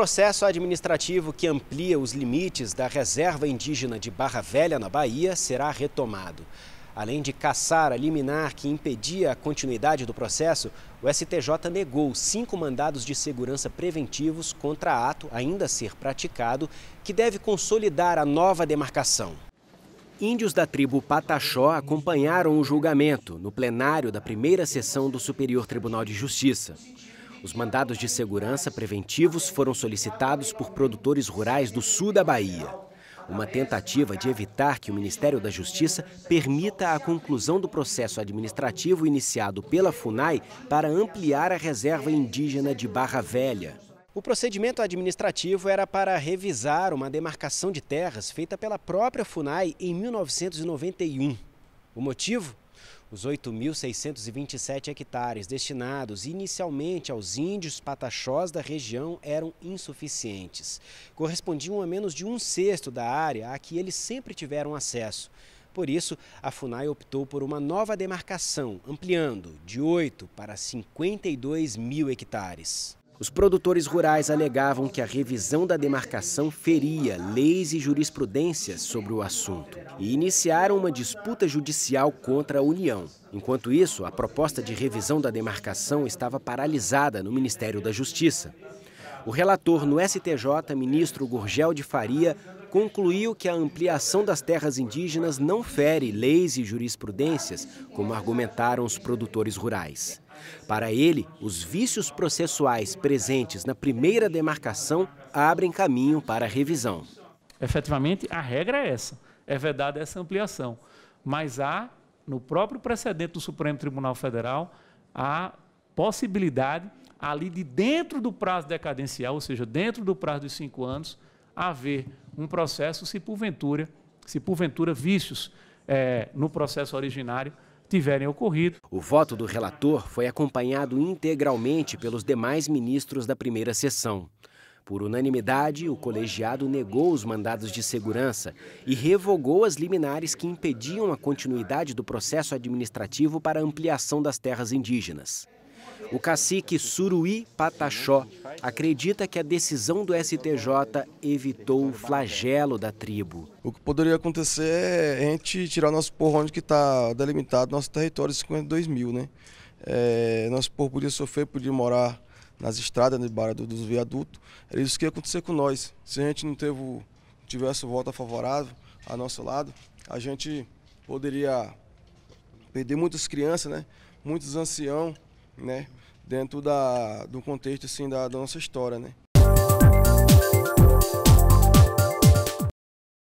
processo administrativo que amplia os limites da reserva indígena de Barra Velha, na Bahia, será retomado. Além de caçar a liminar que impedia a continuidade do processo, o STJ negou cinco mandados de segurança preventivos contra ato ainda a ser praticado, que deve consolidar a nova demarcação. Índios da tribo Pataxó acompanharam o julgamento no plenário da primeira sessão do Superior Tribunal de Justiça. Os mandados de segurança preventivos foram solicitados por produtores rurais do sul da Bahia. Uma tentativa de evitar que o Ministério da Justiça permita a conclusão do processo administrativo iniciado pela FUNAI para ampliar a reserva indígena de Barra Velha. O procedimento administrativo era para revisar uma demarcação de terras feita pela própria FUNAI em 1991. O motivo? Os 8.627 hectares destinados inicialmente aos índios pataxós da região eram insuficientes. Correspondiam a menos de um sexto da área a que eles sempre tiveram acesso. Por isso, a FUNAI optou por uma nova demarcação, ampliando de 8 para 52 mil hectares. Os produtores rurais alegavam que a revisão da demarcação feria leis e jurisprudências sobre o assunto e iniciaram uma disputa judicial contra a União. Enquanto isso, a proposta de revisão da demarcação estava paralisada no Ministério da Justiça. O relator no STJ, ministro Gurgel de Faria, concluiu que a ampliação das terras indígenas não fere leis e jurisprudências, como argumentaram os produtores rurais. Para ele, os vícios processuais presentes na primeira demarcação abrem caminho para revisão. Efetivamente, a regra é essa. É vedada essa ampliação. Mas há, no próprio precedente do Supremo Tribunal Federal, a possibilidade ali de dentro do prazo decadencial, ou seja, dentro do prazo dos cinco anos, haver um processo se porventura, se porventura vícios é, no processo originário tiverem ocorrido. O voto do relator foi acompanhado integralmente pelos demais ministros da primeira sessão. Por unanimidade, o colegiado negou os mandados de segurança e revogou as liminares que impediam a continuidade do processo administrativo para ampliação das terras indígenas. O cacique Suruí Pataxó acredita que a decisão do STJ evitou o flagelo da tribo. O que poderia acontecer é a gente tirar nosso porro onde que está delimitado nosso território, 52 mil, né? É, nosso povo podia sofrer, podia morar nas estradas, na barra dos viadutos. Era isso que ia acontecer com nós. Se a gente não teve, tivesse volta favorável a nosso lado, a gente poderia perder muitas crianças, né? muitos anciãos, né? Dentro da, do contexto assim, da, da nossa história, né?